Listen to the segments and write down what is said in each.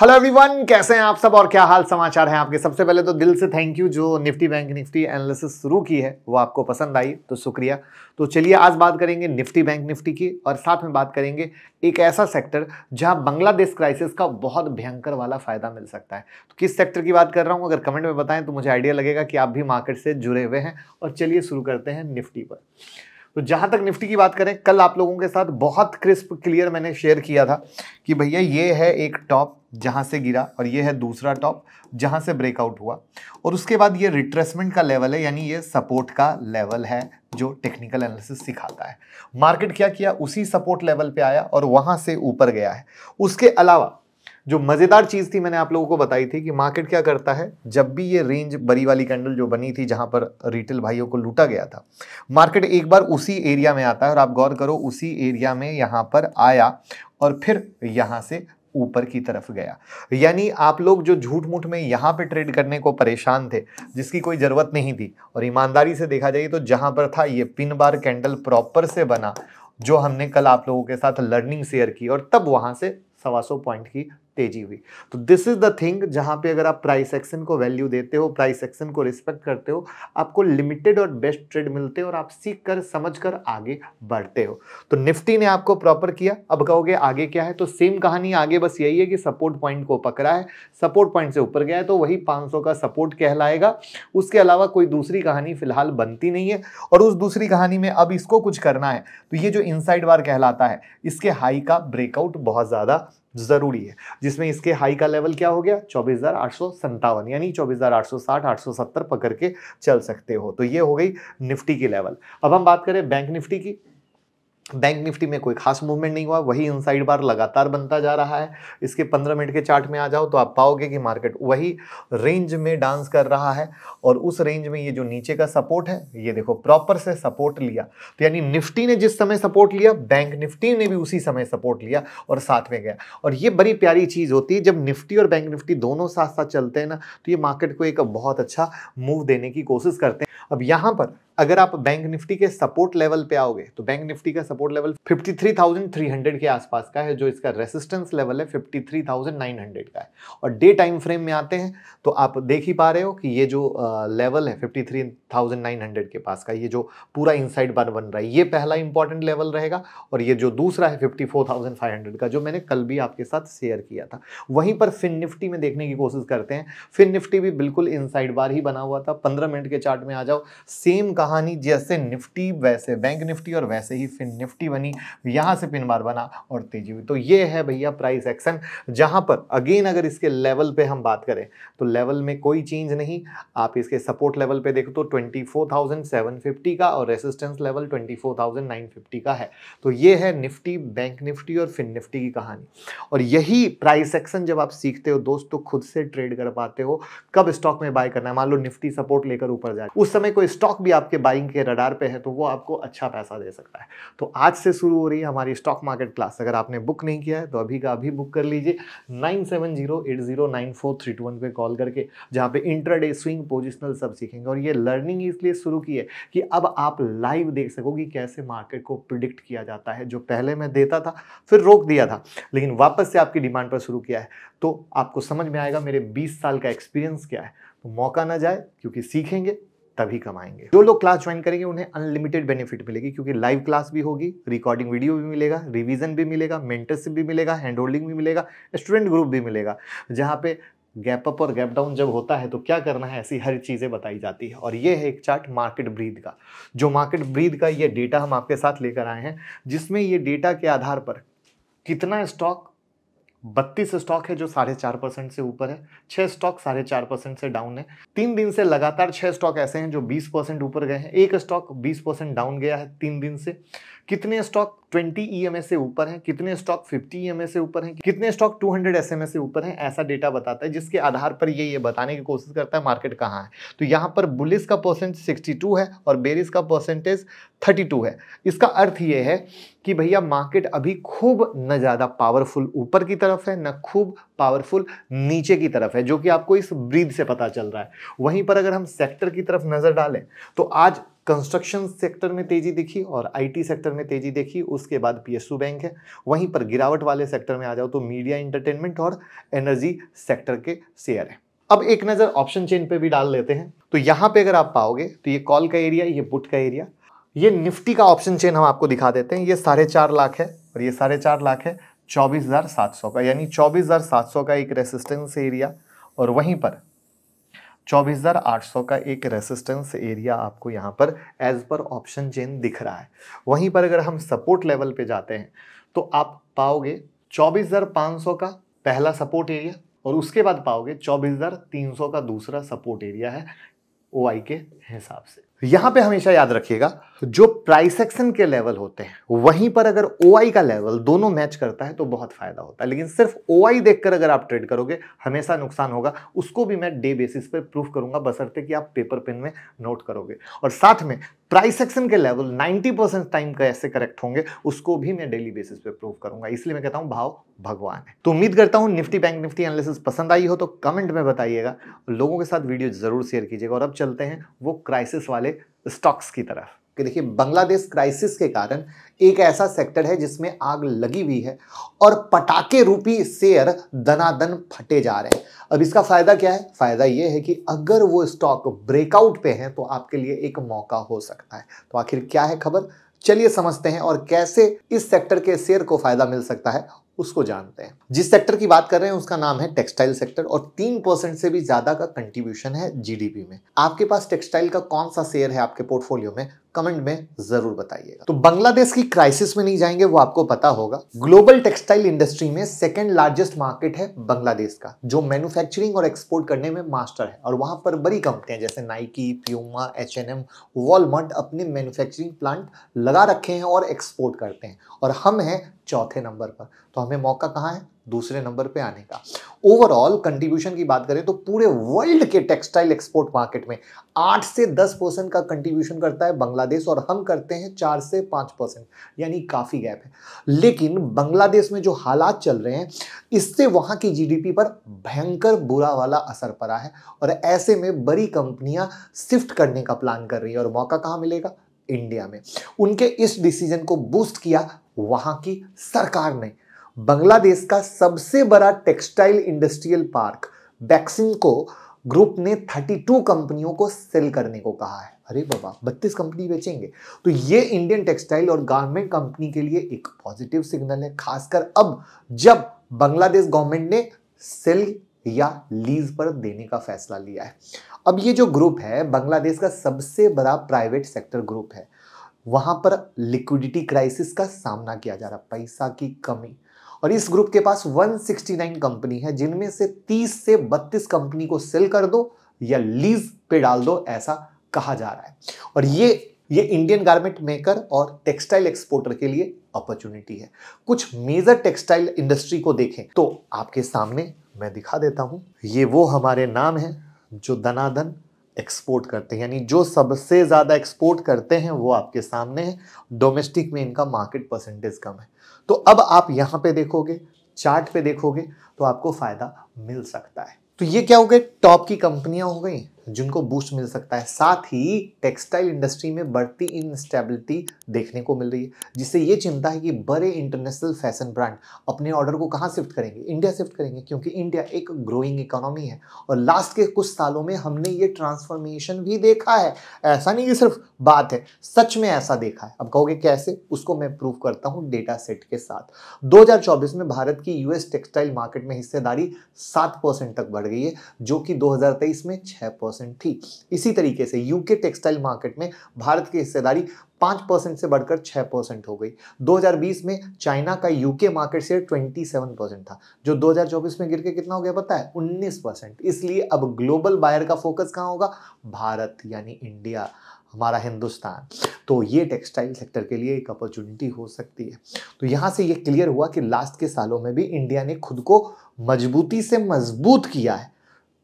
hello everyone कैसे हैं आप सब और क्या हाल समाचार हैं आपके सबसे पहले तो दिल से थैंक यू जो निफ्टी बैंक निफ्टी एनालिसिस शुरू की है वो आपको पसंद आई तो शुक्रिया तो चलिए आज बात करेंगे निफ्टी बैंक निफ्टी की और साथ में बात करेंगे एक ऐसा सेक्टर जहां बांग्लादेश क्राइसिस का बहुत भयंकर वाला फायदा मिल सकता है तो किस सेक्टर की बात कर रहा हूँ अगर कमेंट में बताएं तो मुझे आइडिया लगेगा कि आप भी मार्केट से जुड़े हुए हैं और चलिए शुरू करते हैं निफ्टी पर तो जहाँ तक निफ्टी की बात करें कल आप लोगों के साथ बहुत क्रिस्प क्लियर मैंने शेयर किया था कि भैया ये है एक टॉप जहाँ से गिरा और ये है दूसरा टॉप जहाँ से ब्रेकआउट हुआ और उसके बाद ये रिट्रेसमेंट का लेवल है यानी ये सपोर्ट का लेवल है जो टेक्निकल एनालिसिस सिखाता है मार्केट क्या किया उसी सपोर्ट लेवल पे आया और वहां से ऊपर गया है उसके अलावा जो मज़ेदार चीज़ थी मैंने आप लोगों को बताई थी कि मार्केट क्या करता है जब भी ये रेंज बड़ी वाली कैंडल जो बनी थी जहाँ पर रिटेल भाइयों को लूटा गया था मार्केट एक बार उसी एरिया में आता है और आप गौर करो उसी एरिया में यहाँ पर आया और फिर यहाँ से ऊपर की तरफ गया यानी आप लोग जो झूठ मूठ में यहाँ पे ट्रेड करने को परेशान थे जिसकी कोई ज़रूरत नहीं थी और ईमानदारी से देखा जाए तो जहाँ पर था ये पिन बार कैंडल प्रॉपर से बना जो हमने कल आप लोगों के साथ लर्निंग शेयर की और तब वहाँ से सवा सौ पॉइंट की तेजी हुई तो दिस इज द थिंग जहाँ पे अगर आप प्राइस एक्शन को वैल्यू देते हो प्राइस एक्शन को रिस्पेक्ट करते हो आपको लिमिटेड और बेस्ट ट्रेड मिलते हैं और आप सीख कर समझ कर आगे बढ़ते हो तो निफ्टी ने आपको प्रॉपर किया अब कहोगे आगे क्या है तो सेम कहानी आगे बस यही है कि सपोर्ट पॉइंट को पकड़ा है सपोर्ट पॉइंट से ऊपर गया है तो वही पांच का सपोर्ट कहलाएगा उसके अलावा कोई दूसरी कहानी फिलहाल बनती नहीं है और उस दूसरी कहानी में अब इसको कुछ करना है तो ये जो इनसाइड बार कहलाता है इसके हाई का ब्रेकआउट बहुत ज़्यादा ज़रूरी है जिसमें इसके हाई का लेवल क्या हो गया चौबीस हज़ार आठ सौ संतावन यानी चौबीस हज़ार आठ सौ साठ आठ सौ सत्तर पकड़ के चल सकते हो तो ये हो गई निफ्टी की लेवल अब हम बात करें बैंक निफ्टी की बैंक निफ्टी में कोई खास मूवमेंट नहीं हुआ वही इनसाइड बार लगातार बनता जा रहा है इसके 15 मिनट के चार्ट में आ जाओ तो आप पाओगे कि मार्केट वही रेंज में डांस कर रहा है और उस रेंज में ये जो नीचे का सपोर्ट है ये देखो प्रॉपर से सपोर्ट लिया तो यानी निफ्टी ने जिस समय सपोर्ट लिया बैंक निफ्टी ने भी उसी समय सपोर्ट लिया और साथ में गया और ये बड़ी प्यारी चीज़ होती है जब निफ्टी और बैंक निफ्टी दोनों साथ साथ चलते हैं ना तो ये मार्केट को एक बहुत अच्छा मूव देने की कोशिश करते हैं अब यहाँ पर अगर आप बैंक निफ्टी के सपोर्ट लेवल पे आओगे तो बैंक निफ्टी का सपोर्ट लेवल 53,300 के आसपास का है जो इसका रेसिस्टेंस लेवल है 53,900 का है और डे टाइम फ्रेम में आते हैं तो आप देख ही पा रहे हो कि ये जो लेवल है 53,900 के पास का ये जो पूरा इनसाइड बार बन रहा है ये पहला इंपॉर्टेंट लेवल रहेगा और ये जो दूसरा है फिफ्टी का जो मैंने कल भी आपके साथ शेयर किया था वहीं पर फिन निफ्टी में देखने की कोशिश करते हैं फिन निफ्टी भी बिल्कुल इनसाइड बार ही बना हुआ था पंद्रह मिनट के चार्ट में आ जाओ सेम का कहानी जैसे निफ्टी वैसे बैंक निफ्टी और वैसे ही फिन निफ्टी बनी यहां से पिन बार बना और तेजी हुई तो ये है भैया प्राइस एक्शन जहां पर अगेन अगर इसके लेवल पे हम बात करें तो लेवल में कोई चेंज नहीं आप इसके सपोर्ट लेवल पे देखो तो ट्वेंटी का और रेसिस्टेंस लेवल ट्वेंटी का है तो ये है निफ्टी बैंक निफ्टी और फिन निफ्टी की कहानी और यही प्राइस एक्शन जब आप सीखते हो दोस्तों तो खुद से ट्रेड कर पाते हो कब स्टॉक में बाय करना है मान लो निफ्टी सपोर्ट लेकर ऊपर जाए उस समय कोई स्टॉक भी आपके आपके बाइंग के रडार पे है तो वो आपको अच्छा पैसा दे सकता है तो आज से शुरू हो रही है हमारी स्टॉक मार्केट क्लास अगर आपने बुक नहीं किया है तो अभी का अभी बुक कर लीजिए nine seven zero eight zero nine four three two one पर कॉल करके जहाँ पे इंटरडे स्विंग पोजिशनल सब सीखेंगे और ये लर्निंग इसलिए शुरू की है कि अब आप लाइव देख सको कि कैसे मार्केट को प्रिडिक्ट किया जाता है जो पहले मैं देता था फिर रोक दिया था लेकिन वापस से आपकी डिमांड पर शुरू किया है तो आपको समझ में आएगा मेरे 20 साल का एक्सपीरियंस क्या है तो मौका ना जाए क्योंकि सीखेंगे तभी कमाएंगे जो लोग क्लास ज्वाइन करेंगे उन्हें अनलिमिटेड बेनिफिट मिलेगी क्योंकि लाइव क्लास भी होगी रिकॉर्डिंग वीडियो भी मिलेगा रिवीजन भी मिलेगा मेंटरशिप भी मिलेगा हैंड होल्डिंग भी मिलेगा स्टूडेंट ग्रुप भी मिलेगा जहाँ पे गैप अप और गैप डाउन जब होता है तो क्या करना है ऐसी हर चीज़ें बताई जाती है और ये है एक चार्ट मार्केट ब्रीद का जो मार्केट ब्रीद का ये डेटा हम आपके साथ लेकर आए हैं जिसमें ये डेटा के आधार पर कितना स्टॉक बत्तीस स्टॉक है जो साढ़े चार परसेंट से ऊपर है छह स्टॉक साढ़े चार परसेंट से डाउन है तीन दिन से लगातार छः स्टॉक ऐसे हैं जो बीस परसेंट ऊपर गए हैं एक स्टॉक बीस परसेंट डाउन गया है तीन दिन से कितने स्टॉक ट्वेंटी ई e से ऊपर हैं कितने स्टॉक फिफ्टी ई e से ऊपर हैं कितने स्टॉक हंड्रेड एस से ऊपर हैं ऐसा डेटा बताता है जिसके आधार पर ये ये बताने की कोशिश करता है मार्केट कहाँ है तो यहाँ पर बुलिस का परसेंट टू है और बेरिस का परसेंटेज टू है इसका अर्थ ये है कि भैया मार्केट अभी खूब न ज़्यादा पावरफुल ऊपर की तरफ है न खूब पावरफुल नीचे की तरफ है जो कि आपको इस ब्रीद से पता चल रहा है वहीं पर अगर हम सेक्टर की तरफ नज़र डालें तो आज कंस्ट्रक्शन सेक्टर में तेजी दिखी और आईटी सेक्टर में तेजी देखी उसके बाद पीएसयू बैंक है वहीं पर गिरावट वाले सेक्टर में आ जाओ तो मीडिया इंटरटेनमेंट और एनर्जी सेक्टर के शेयर हैं अब एक नज़र ऑप्शन चेन पे भी डाल लेते हैं तो यहाँ पे अगर आप पाओगे तो ये कॉल का एरिया ये पुट का एरिया ये निफ्टी का ऑप्शन चेन हम आपको दिखा देते हैं ये साढ़े चार लाख है और ये साढ़े चार लाख है चौबीस हज़ार सात सौ का यानी चौबीस हज़ार सात सौ का एक रेसिस्टेंस एरिया और वहीं पर चौबीस हज़ार आठ सौ का एक रेसिस्टेंस एरिया आपको यहां पर एज पर ऑप्शन चेन दिख रहा है वहीं पर अगर हम सपोर्ट लेवल पे जाते हैं तो आप पाओगे चौबीस हज़ार पाँच सौ का पहला सपोर्ट एरिया और उसके बाद पाओगे चौबीस हज़ार तीन सौ का दूसरा सपोर्ट एरिया है ओ के हिसाब से यहां पे हमेशा याद रखिएगा जो प्राइस एक्शन के लेवल होते हैं वहीं पर अगर ओ का लेवल दोनों मैच करता है तो बहुत फायदा होता है लेकिन सिर्फ ओ देखकर अगर आप ट्रेड करोगे हमेशा नुकसान होगा उसको भी मैं डे बेसिस पर प्रूफ करूंगा बसरते कि आप पेपर पेन में नोट करोगे और साथ में प्राइस एक्शन के लेवल 90 परसेंट टाइम का ऐसे करेक्ट होंगे उसको भी मैं डेली बेसिस पर प्रूव करूंगा इसलिए मैं कहता हूं भाव भगवान है तो उम्मीद करता हूं निफ्टी बैंक निफ्टी एनालिसिस पसंद आई हो तो कमेंट में बताइएगा लोगों के साथ वीडियो जरूर शेयर कीजिएगा और अब चलते हैं वो क्राइसिस वाले वाले स्टॉक्स की तरफ कि देखिए बांग्लादेश क्राइसिस के कारण एक ऐसा सेक्टर है जिसमें आग लगी हुई है और पटाखे रूपी शेयर दनादन फटे जा रहे हैं अब इसका फायदा क्या है फायदा यह है कि अगर वो स्टॉक ब्रेकआउट पे हैं तो आपके लिए एक मौका हो सकता है तो आखिर क्या है खबर चलिए समझते हैं और कैसे इस सेक्टर के शेयर को फायदा मिल सकता है उसको जानते हैं जिस सेक्टर की बात कर रहे हैं उसका नाम है टेक्सटाइल सेक्टर और तीन परसेंट से भी ज्यादा का कंट्रीब्यूशन है जीडीपी में आपके पास टेक्सटाइल का कौन सा शेयर है आपके पोर्टफोलियो में कमेंट में जरूर बताइएगा तो बांग्लादेश की क्राइसिस में नहीं जाएंगे वो आपको पता होगा ग्लोबल टेक्सटाइल इंडस्ट्री में सेकेंड लार्जेस्ट मार्केट है बांग्लादेश का जो मैन्युफैक्चरिंग और एक्सपोर्ट करने में मास्टर है और वहां पर बड़ी कंपनियां जैसे नाइकी प्यूमा एच एन अपने मैन्युफैक्चरिंग प्लांट लगा रखे हैं और एक्सपोर्ट करते हैं और हम हैं चौथे नंबर पर तो हमें मौका कहाँ है दूसरे नंबर पे आने का ओवरऑल कंट्रीब्यूशन की बात करें तो पूरे वर्ल्ड के टेक्सटाइल एक्सपोर्ट मार्केट में आठ से दस परसेंट का कंट्रीब्यूशन करता है बांग्लादेश और हम करते हैं चार से पांच परसेंट यानी काफ़ी गैप है लेकिन बांग्लादेश में जो हालात चल रहे हैं इससे वहां की जीडीपी पर भयंकर बुरा वाला असर पड़ा है और ऐसे में बड़ी कंपनियां शिफ्ट करने का प्लान कर रही है और मौका कहाँ मिलेगा इंडिया में उनके इस डिसीजन को बूस्ट किया वहां की सरकार ने बांग्लादेश का सबसे बड़ा टेक्सटाइल इंडस्ट्रियल पार्क बैक्सिंग को ग्रुप ने 32 कंपनियों को सेल करने को कहा है अरे बाबा 32 कंपनी बेचेंगे तो ये इंडियन टेक्सटाइल और गारमेंट कंपनी के लिए एक पॉजिटिव सिग्नल है खासकर अब जब बांग्लादेश गवर्नमेंट ने सेल या लीज पर देने का फैसला लिया है अब ये जो ग्रुप है बांग्लादेश का सबसे बड़ा प्राइवेट सेक्टर ग्रुप है वहाँ पर लिक्विडिटी क्राइसिस का सामना किया जा रहा पैसा की कमी और इस ग्रुप के पास 169 कंपनी है जिनमें से 30 से 32 कंपनी को सेल कर दो या लीज पे डाल दो ऐसा कहा जा रहा है और ये ये इंडियन गारमेंट मेकर और टेक्सटाइल एक्सपोर्टर के लिए अपॉर्चुनिटी है कुछ मेजर टेक्सटाइल इंडस्ट्री को देखें तो आपके सामने मैं दिखा देता हूं ये वो हमारे नाम है जो दनादन एक्सपोर्ट करते हैं यानी जो सबसे ज़्यादा एक्सपोर्ट करते हैं वो आपके सामने है डोमेस्टिक में इनका मार्केट परसेंटेज कम है तो अब आप यहाँ पे देखोगे चार्ट पे देखोगे तो आपको फ़ायदा मिल सकता है तो ये क्या हो गए टॉप की कंपनियाँ हो गई जिनको बूस्ट मिल सकता है साथ ही टेक्सटाइल इंडस्ट्री में बढ़ती इनस्टेबिलिटी देखने को मिल रही है जिससे ये चिंता है कि बड़े इंटरनेशनल फैशन ब्रांड अपने ऑर्डर को कहाँ शिफ्ट करेंगे इंडिया शिफ्ट करेंगे क्योंकि इंडिया एक ग्रोइंग इकोनॉमी है और लास्ट के कुछ सालों में हमने ये ट्रांसफॉर्मेशन भी देखा है ऐसा नहीं कि सिर्फ बात है सच में ऐसा देखा है अब कहोगे कैसे उसको मैं प्रूव करता हूँ डेटा सेट के साथ दो में भारत की यूएस टेक्सटाइल मार्केट में हिस्सेदारी सात परसेंट तक बढ़ गई है जो कि दो में छः परसेंट परसेंट थी इसी तरीके से यूके टेक्सटाइल मार्केट में भारत की हिस्सेदारी पाँच परसेंट से बढ़कर छः परसेंट हो गई 2020 में चाइना का यूके मार्केट शेयर 27 परसेंट था जो 2024 में गिर के कितना हो गया पता है 19 परसेंट इसलिए अब ग्लोबल बायर का फोकस कहाँ होगा भारत यानी इंडिया हमारा हिंदुस्तान तो ये टेक्सटाइल सेक्टर के लिए एक अपॉर्चुनिटी हो सकती है तो यहाँ से ये क्लियर हुआ कि लास्ट के सालों में भी इंडिया ने खुद को मजबूती से मजबूत किया है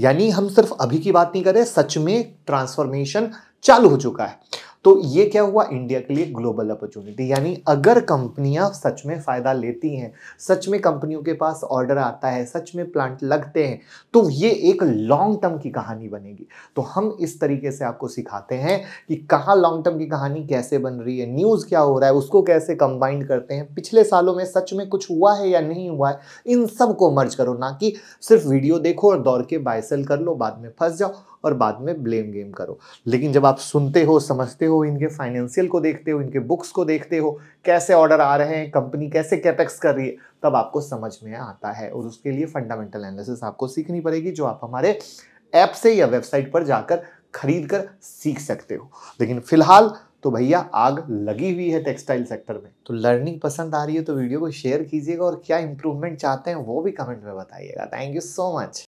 यानी हम सिर्फ अभी की बात नहीं कर रहे सच में ट्रांसफॉर्मेशन चालू हो चुका है तो ये क्या हुआ इंडिया के लिए ग्लोबल अपॉर्चुनिटी यानी अगर कंपनियां सच में फ़ायदा लेती हैं सच में कंपनियों के पास ऑर्डर आता है सच में प्लांट लगते हैं तो ये एक लॉन्ग टर्म की कहानी बनेगी तो हम इस तरीके से आपको सिखाते हैं कि कहाँ लॉन्ग टर्म की कहानी कैसे बन रही है न्यूज़ क्या हो रहा है उसको कैसे कंबाइंड करते हैं पिछले सालों में सच में कुछ हुआ है या नहीं हुआ है इन सब को मर्ज करो ना कि सिर्फ वीडियो देखो और दौड़ के बायसेल कर लो बाद में फंस जाओ और बाद में ब्लेम गेम करो लेकिन जब आप सुनते हो समझते हो इनके फाइनेंशियल को देखते हो इनके बुक्स को देखते हो कैसे ऑर्डर आ रहे हैं कंपनी कैसे कैपेक्स कर रही है तब आपको समझ में आता है और उसके लिए फंडामेंटल एनालिसिस आपको सीखनी पड़ेगी जो आप हमारे ऐप से या वेबसाइट पर जाकर खरीद कर सीख सकते हो लेकिन फिलहाल तो भैया आग लगी हुई है टेक्सटाइल सेक्टर में तो लर्निंग पसंद आ रही है तो वीडियो को शेयर कीजिएगा और क्या इंप्रूवमेंट चाहते हैं वो भी कमेंट में बताइएगा थैंक यू सो मच